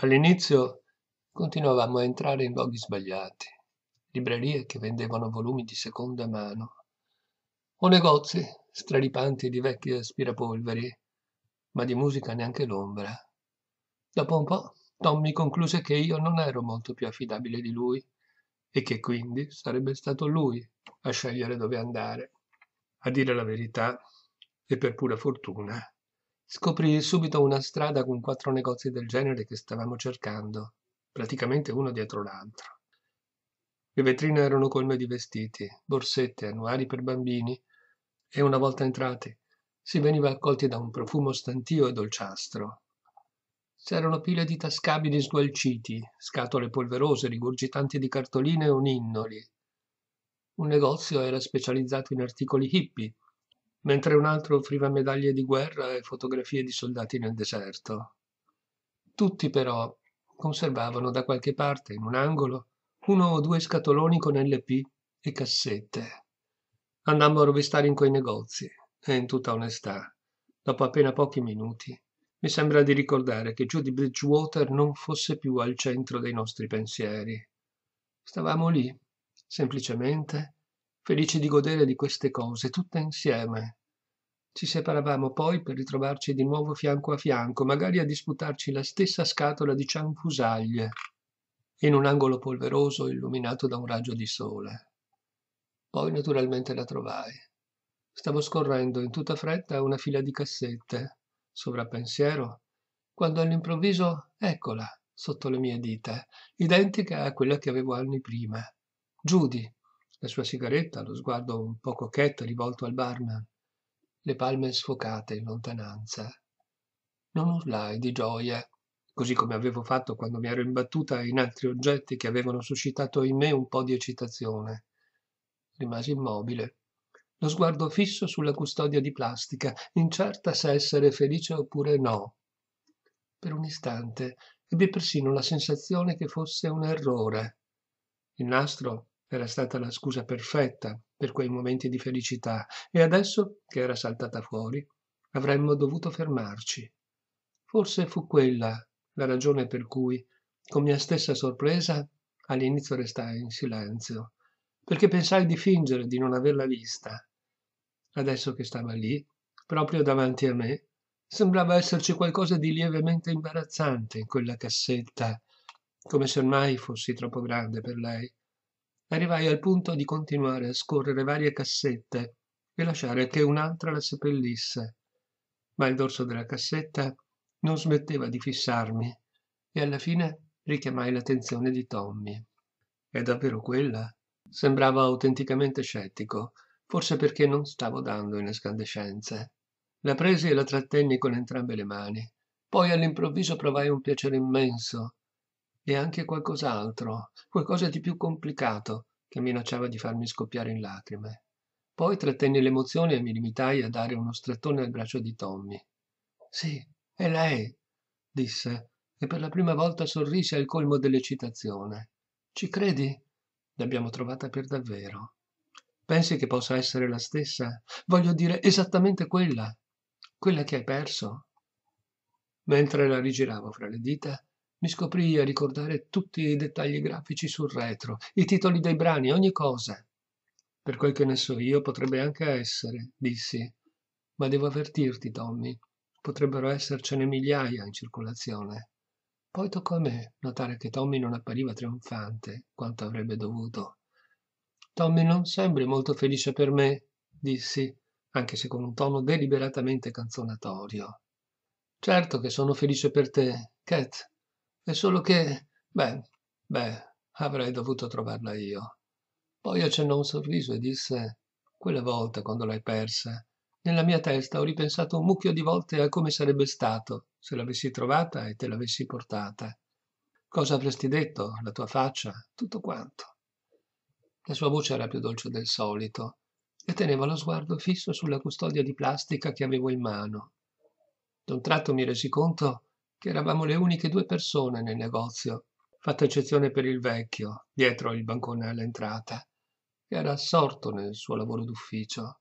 All'inizio continuavamo a entrare in luoghi sbagliati, librerie che vendevano volumi di seconda mano o negozi straripanti di vecchi aspirapolveri, ma di musica neanche l'ombra. Dopo un po' Tommy concluse che io non ero molto più affidabile di lui e che quindi sarebbe stato lui a scegliere dove andare. A dire la verità, e per pura fortuna, Scoprì subito una strada con quattro negozi del genere che stavamo cercando, praticamente uno dietro l'altro. Le vetrine erano colme di vestiti, borsette, annuari per bambini e una volta entrati si veniva accolti da un profumo stantio e dolciastro. C'erano pile di tascabili sgualciti, scatole polverose, rigurgitanti di cartoline o ninnoli. Un negozio era specializzato in articoli hippie, mentre un altro offriva medaglie di guerra e fotografie di soldati nel deserto. Tutti però conservavano da qualche parte, in un angolo, uno o due scatoloni con LP e cassette. Andammo a rovistare in quei negozi e in tutta onestà, dopo appena pochi minuti, mi sembra di ricordare che Judy Bridgewater non fosse più al centro dei nostri pensieri. Stavamo lì, semplicemente, felice di godere di queste cose tutte insieme. Ci separavamo poi per ritrovarci di nuovo fianco a fianco, magari a disputarci la stessa scatola di cianfusaglie, in un angolo polveroso illuminato da un raggio di sole. Poi naturalmente la trovai. Stavo scorrendo in tutta fretta una fila di cassette, sovrappensiero, quando all'improvviso, eccola, sotto le mie dita, identica a quella che avevo anni prima. Giudi, la sua sigaretta, lo sguardo un po' coquetto rivolto al barman, le palme sfocate in lontananza. Non urlai di gioia, così come avevo fatto quando mi ero imbattuta in altri oggetti che avevano suscitato in me un po' di eccitazione. Rimasi immobile, lo sguardo fisso sulla custodia di plastica, incerta se essere felice oppure no. Per un istante ebbi persino la sensazione che fosse un errore. Il nastro era stata la scusa perfetta per quei momenti di felicità e adesso che era saltata fuori avremmo dovuto fermarci. Forse fu quella la ragione per cui, con mia stessa sorpresa, all'inizio restai in silenzio, perché pensai di fingere di non averla vista. Adesso che stava lì, proprio davanti a me, sembrava esserci qualcosa di lievemente imbarazzante in quella cassetta, come se ormai fossi troppo grande per lei arrivai al punto di continuare a scorrere varie cassette e lasciare che un'altra la seppellisse ma il dorso della cassetta non smetteva di fissarmi e alla fine richiamai l'attenzione di Tommy. È davvero quella? Sembrava autenticamente scettico, forse perché non stavo dando in escandescenze. La presi e la trattenni con entrambe le mani. Poi all'improvviso provai un piacere immenso e anche qualcos'altro, qualcosa di più complicato, che minacciava di farmi scoppiare in lacrime. Poi trattenni l'emozione e mi limitai a dare uno strettone al braccio di Tommy. Sì, è lei, disse, e per la prima volta sorrise al colmo dell'eccitazione. Ci credi? L'abbiamo trovata per davvero. Pensi che possa essere la stessa? Voglio dire esattamente quella. Quella che hai perso? Mentre la rigiravo fra le dita, mi scoprii a ricordare tutti i dettagli grafici sul retro, i titoli dei brani, ogni cosa. Per quel che ne so io, potrebbe anche essere, dissi. Ma devo avvertirti, Tommy, potrebbero essercene migliaia in circolazione. Poi toccò a me notare che Tommy non appariva trionfante quanto avrebbe dovuto. Tommy non sembri molto felice per me, dissi, anche se con un tono deliberatamente canzonatorio. Certo che sono felice per te, Cat, è solo che, beh, beh, avrei dovuto trovarla io. Poi accennò un sorriso e disse: Quella volta, quando l'hai persa, nella mia testa ho ripensato un mucchio di volte a come sarebbe stato se l'avessi trovata e te l'avessi portata. Cosa avresti detto, la tua faccia, tutto quanto. La sua voce era più dolce del solito e teneva lo sguardo fisso sulla custodia di plastica che avevo in mano. D'un tratto mi resi conto che eravamo le uniche due persone nel negozio, fatta eccezione per il vecchio, dietro il bancone all'entrata, che era assorto nel suo lavoro d'ufficio.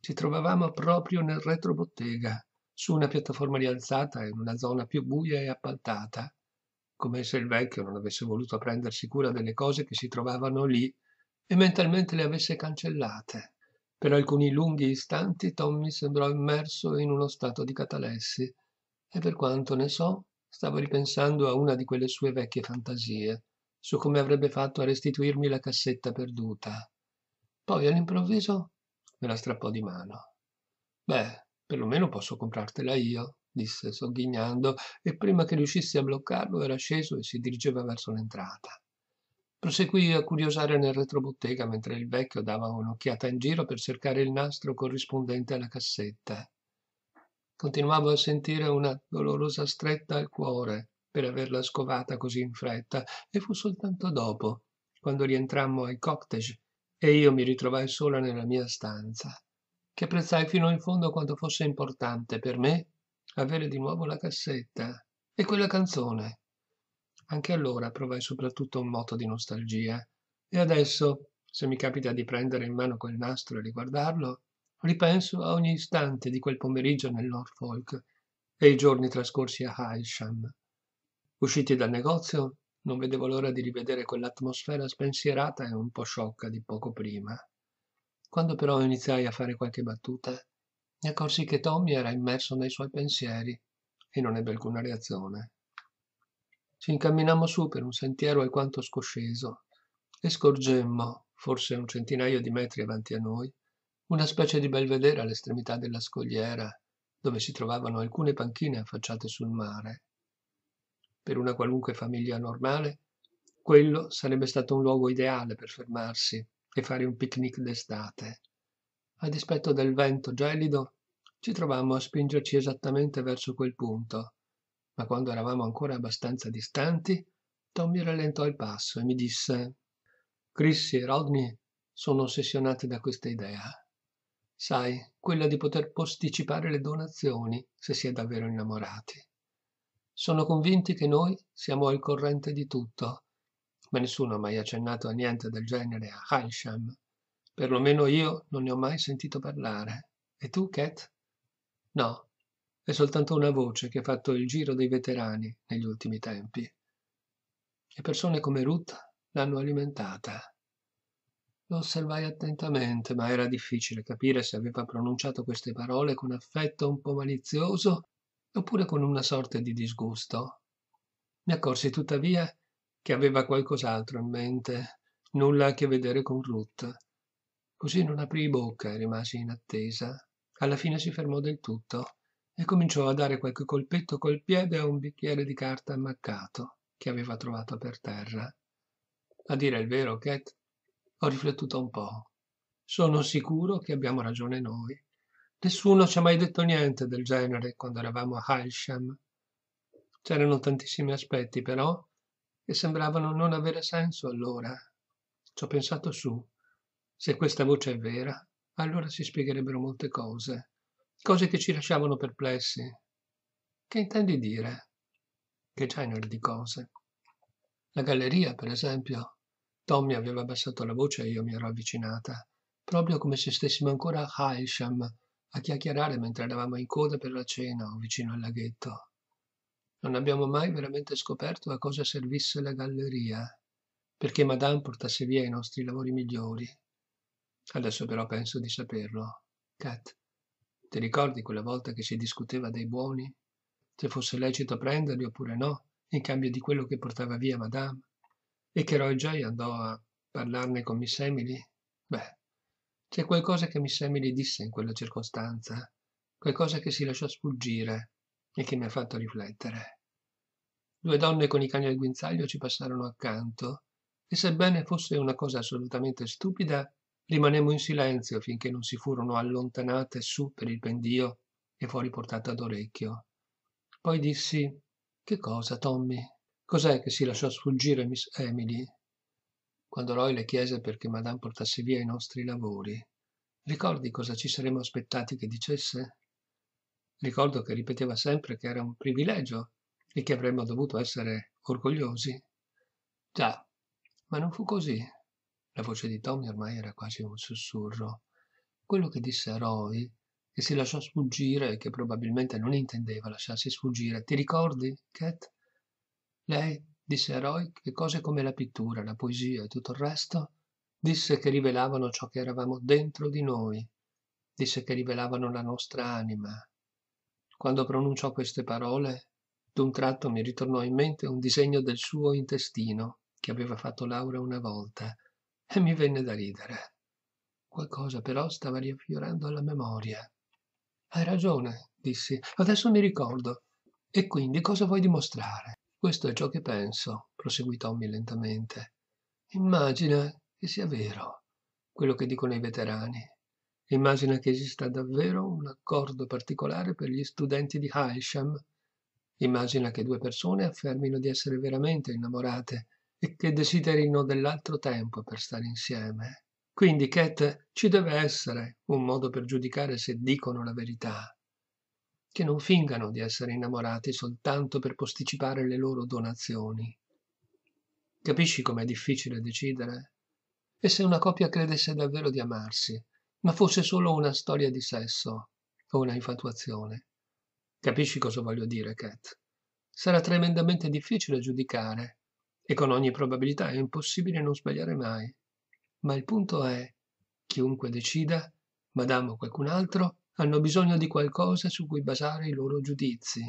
Ci trovavamo proprio nel retrobottega, su una piattaforma rialzata in una zona più buia e appaltata, come se il vecchio non avesse voluto prendersi cura delle cose che si trovavano lì e mentalmente le avesse cancellate. Per alcuni lunghi istanti Tommy sembrò immerso in uno stato di catalessi e per quanto ne so stavo ripensando a una di quelle sue vecchie fantasie su come avrebbe fatto a restituirmi la cassetta perduta poi all'improvviso me la strappò di mano beh perlomeno posso comprartela io disse sogghignando e prima che riuscissi a bloccarlo era sceso e si dirigeva verso l'entrata proseguì a curiosare nel retrobottega mentre il vecchio dava un'occhiata in giro per cercare il nastro corrispondente alla cassetta continuavo a sentire una dolorosa stretta al cuore per averla scovata così in fretta e fu soltanto dopo, quando rientrammo ai cottage e io mi ritrovai sola nella mia stanza, che apprezzai fino in fondo quanto fosse importante per me avere di nuovo la cassetta e quella canzone. Anche allora provai soprattutto un moto di nostalgia e adesso, se mi capita di prendere in mano quel nastro e riguardarlo, Ripenso a ogni istante di quel pomeriggio nel Norfolk e i giorni trascorsi a Hylesham. Usciti dal negozio, non vedevo l'ora di rivedere quell'atmosfera spensierata e un po' sciocca di poco prima. Quando però iniziai a fare qualche battuta, mi accorsi che Tommy era immerso nei suoi pensieri e non ebbe alcuna reazione. Ci incamminammo su per un sentiero alquanto scosceso e scorgemmo, forse un centinaio di metri avanti a noi, una specie di belvedere all'estremità della scogliera, dove si trovavano alcune panchine affacciate sul mare. Per una qualunque famiglia normale, quello sarebbe stato un luogo ideale per fermarsi e fare un picnic d'estate. A dispetto del vento gelido, ci trovammo a spingerci esattamente verso quel punto, ma quando eravamo ancora abbastanza distanti, Tommy rallentò il passo e mi disse Chrissy e Rodney sono ossessionati da questa idea sai, quella di poter posticipare le donazioni se si è davvero innamorati. Sono convinti che noi siamo al corrente di tutto, ma nessuno ha mai accennato a niente del genere a Halsham. Perlomeno io non ne ho mai sentito parlare. E tu, Cat? No, è soltanto una voce che ha fatto il giro dei veterani negli ultimi tempi. E persone come Ruth l'hanno alimentata lo osservai attentamente ma era difficile capire se aveva pronunciato queste parole con affetto un po malizioso oppure con una sorta di disgusto mi accorsi tuttavia che aveva qualcos'altro in mente nulla a che vedere con ruth così non aprii bocca e rimasi in attesa alla fine si fermò del tutto e cominciò a dare qualche colpetto col piede a un bicchiere di carta ammaccato che aveva trovato per terra a dire il vero cat ho riflettuto un po'. Sono sicuro che abbiamo ragione noi. Nessuno ci ha mai detto niente del genere quando eravamo a Halsham. C'erano tantissimi aspetti, però, che sembravano non avere senso allora. Ci ho pensato su. Se questa voce è vera, allora si spiegherebbero molte cose, cose che ci lasciavano perplessi. Che intendi dire? Che genere di cose? La galleria, per esempio, Tommy aveva abbassato la voce e io mi ero avvicinata, proprio come se stessimo ancora a Hailsham a chiacchierare mentre eravamo in coda per la cena o vicino al laghetto. Non abbiamo mai veramente scoperto a cosa servisse la galleria, perché Madame portasse via i nostri lavori migliori. Adesso però penso di saperlo. Cat, ti ricordi quella volta che si discuteva dei buoni? Se fosse lecito prenderli oppure no, in cambio di quello che portava via Madame? e che Roy Joy andò a parlarne con Miss Emily? Beh, c'è qualcosa che Miss Emily disse in quella circostanza, qualcosa che si lasciò sfuggire e che mi ha fatto riflettere. Due donne con i cani al guinzaglio ci passarono accanto e sebbene fosse una cosa assolutamente stupida, rimanemmo in silenzio finché non si furono allontanate su per il pendio e fuori portata d'orecchio. Poi dissi Che cosa, Tommy? Cos'è che si lasciò sfuggire Miss Emily quando Roy le chiese perché Madame portasse via i nostri lavori? Ricordi cosa ci saremmo aspettati che dicesse? Ricordo che ripeteva sempre che era un privilegio e che avremmo dovuto essere orgogliosi. Già, ma non fu così. La voce di Tommy ormai era quasi un sussurro. Quello che disse a Roy, che si lasciò sfuggire e che probabilmente non intendeva lasciarsi sfuggire, ti ricordi, Cat? lei disse a roy che cose come la pittura la poesia e tutto il resto disse che rivelavano ciò che eravamo dentro di noi disse che rivelavano la nostra anima quando pronunciò queste parole d'un tratto mi ritornò in mente un disegno del suo intestino che aveva fatto laura una volta e mi venne da ridere qualcosa però stava riaffiorando alla memoria hai ragione dissi adesso mi ricordo e quindi cosa vuoi dimostrare questo è ciò che penso proseguì tommy lentamente immagina che sia vero quello che dicono i veterani immagina che esista davvero un accordo particolare per gli studenti di Hysham immagina che due persone affermino di essere veramente innamorate e che desiderino dell'altro tempo per stare insieme. Quindi, Cat, ci deve essere un modo per giudicare se dicono la verità che non fingano di essere innamorati soltanto per posticipare le loro donazioni. Capisci com'è difficile decidere? E se una coppia credesse davvero di amarsi, ma fosse solo una storia di sesso o una infatuazione? Capisci cosa voglio dire, Cat? Sarà tremendamente difficile giudicare, e con ogni probabilità è impossibile non sbagliare mai. Ma il punto è, chiunque decida, madame o qualcun altro, hanno bisogno di qualcosa su cui basare i loro giudizi.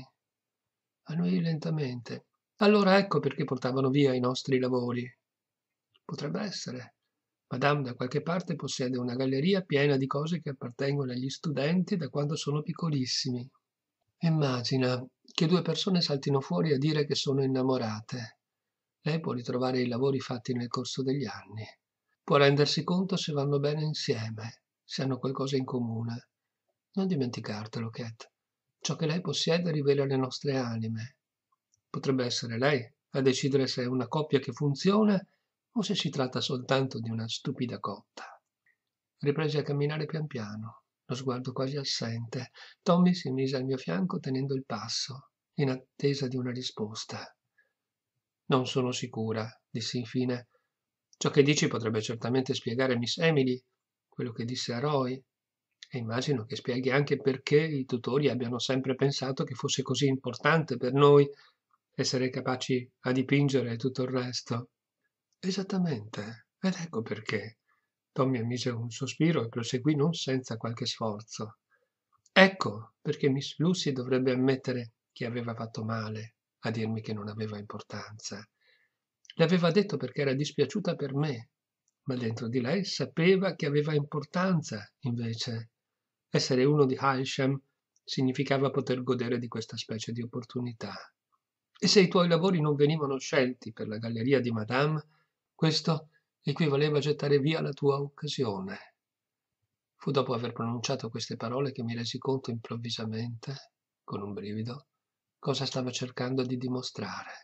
A noi lentamente. Allora ecco perché portavano via i nostri lavori. Potrebbe essere. Madame da qualche parte possiede una galleria piena di cose che appartengono agli studenti da quando sono piccolissimi. Immagina che due persone saltino fuori a dire che sono innamorate. Lei può ritrovare i lavori fatti nel corso degli anni. Può rendersi conto se vanno bene insieme, se hanno qualcosa in comune. Non dimenticartelo, Cat. Ciò che lei possiede rivela le nostre anime. Potrebbe essere lei a decidere se è una coppia che funziona o se si tratta soltanto di una stupida cotta. Riprese a camminare pian piano, lo sguardo quasi assente. Tommy si mise al mio fianco tenendo il passo, in attesa di una risposta. Non sono sicura, dissi infine. Ciò che dici potrebbe certamente spiegare Miss Emily, quello che disse a Roy, e immagino che spieghi anche perché i tutori abbiano sempre pensato che fosse così importante per noi essere capaci a dipingere tutto il resto. Esattamente, ed ecco perché. Tommy emise un sospiro e proseguì non senza qualche sforzo. Ecco perché Miss Lucy dovrebbe ammettere che aveva fatto male a dirmi che non aveva importanza. Le aveva detto perché era dispiaciuta per me, ma dentro di lei sapeva che aveva importanza, invece. Essere uno di Halsham significava poter godere di questa specie di opportunità. E se i tuoi lavori non venivano scelti per la galleria di Madame, questo equivaleva a gettare via la tua occasione. Fu dopo aver pronunciato queste parole che mi resi conto improvvisamente, con un brivido, cosa stava cercando di dimostrare.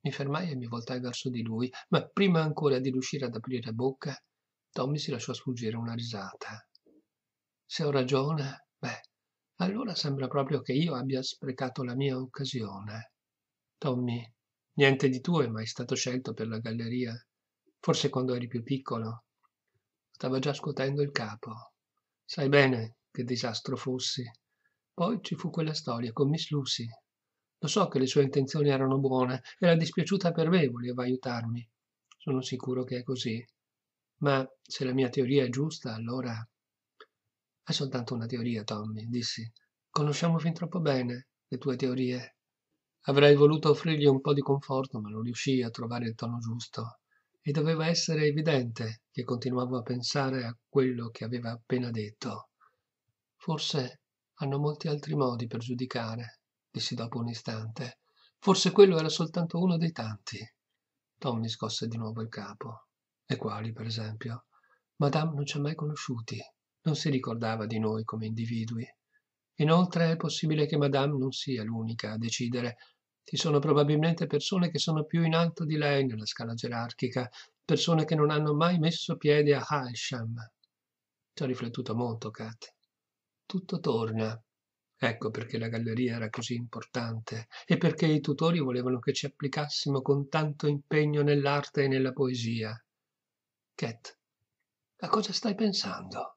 Mi fermai e mi voltai verso di lui, ma prima ancora di riuscire ad aprire bocca, Tommy si lasciò sfuggire una risata se ho ragione, beh, allora sembra proprio che io abbia sprecato la mia occasione. Tommy, niente di tuo è mai stato scelto per la galleria, forse quando eri più piccolo. Stava già scuotendo il capo. Sai bene che disastro fossi. Poi ci fu quella storia con Miss Lucy. Lo so che le sue intenzioni erano buone, era dispiaciuta per me, voleva aiutarmi. Sono sicuro che è così. Ma se la mia teoria è giusta, allora è soltanto una teoria, Tommy, dissi. Conosciamo fin troppo bene le tue teorie. Avrei voluto offrirgli un po' di conforto, ma non riuscii a trovare il tono giusto. E doveva essere evidente che continuavo a pensare a quello che aveva appena detto. Forse hanno molti altri modi per giudicare, dissi dopo un istante. Forse quello era soltanto uno dei tanti. Tommy scosse di nuovo il capo. E quali, per esempio? Madame non ci ha mai conosciuti non si ricordava di noi come individui. Inoltre è possibile che Madame non sia l'unica a decidere. Ci sono probabilmente persone che sono più in alto di lei nella scala gerarchica, persone che non hanno mai messo piede a Haisham. Ci ho riflettuto molto, Kat. Tutto torna. Ecco perché la galleria era così importante e perché i tutori volevano che ci applicassimo con tanto impegno nell'arte e nella poesia. Cat, a cosa stai pensando?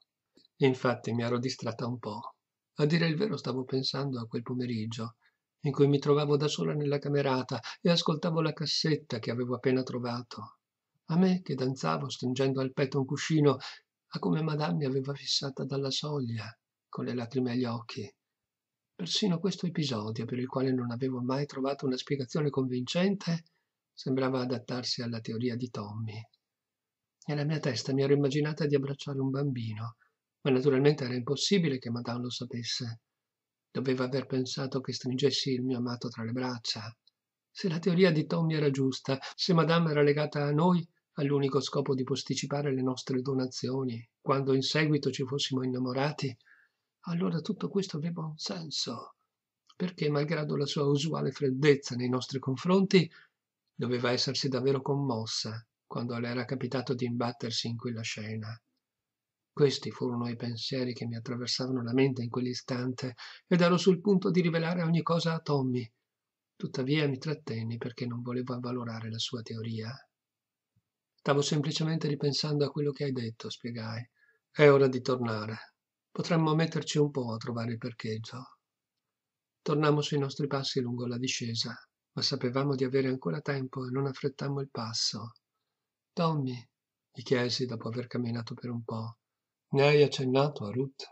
infatti mi ero distratta un po'. A dire il vero stavo pensando a quel pomeriggio in cui mi trovavo da sola nella camerata e ascoltavo la cassetta che avevo appena trovato. A me che danzavo stringendo al petto un cuscino, a come Madame mi aveva fissata dalla soglia, con le lacrime agli occhi. Persino questo episodio, per il quale non avevo mai trovato una spiegazione convincente, sembrava adattarsi alla teoria di Tommy. Nella mia testa mi ero immaginata di abbracciare un bambino, ma naturalmente era impossibile che Madame lo sapesse. Doveva aver pensato che stringessi il mio amato tra le braccia. Se la teoria di Tommy era giusta, se Madame era legata a noi all'unico scopo di posticipare le nostre donazioni, quando in seguito ci fossimo innamorati, allora tutto questo aveva un senso, perché malgrado la sua usuale freddezza nei nostri confronti, doveva essersi davvero commossa quando le era capitato di imbattersi in quella scena. Questi furono i pensieri che mi attraversavano la mente in quell'istante ed ero sul punto di rivelare ogni cosa a Tommy. Tuttavia mi trattenni perché non volevo avvalorare la sua teoria. Stavo semplicemente ripensando a quello che hai detto, spiegai. È ora di tornare. Potremmo metterci un po' a trovare il parcheggio. Tornammo sui nostri passi lungo la discesa, ma sapevamo di avere ancora tempo e non affrettammo il passo. Tommy, gli chiesi dopo aver camminato per un po', ne hai accennato a Ruth.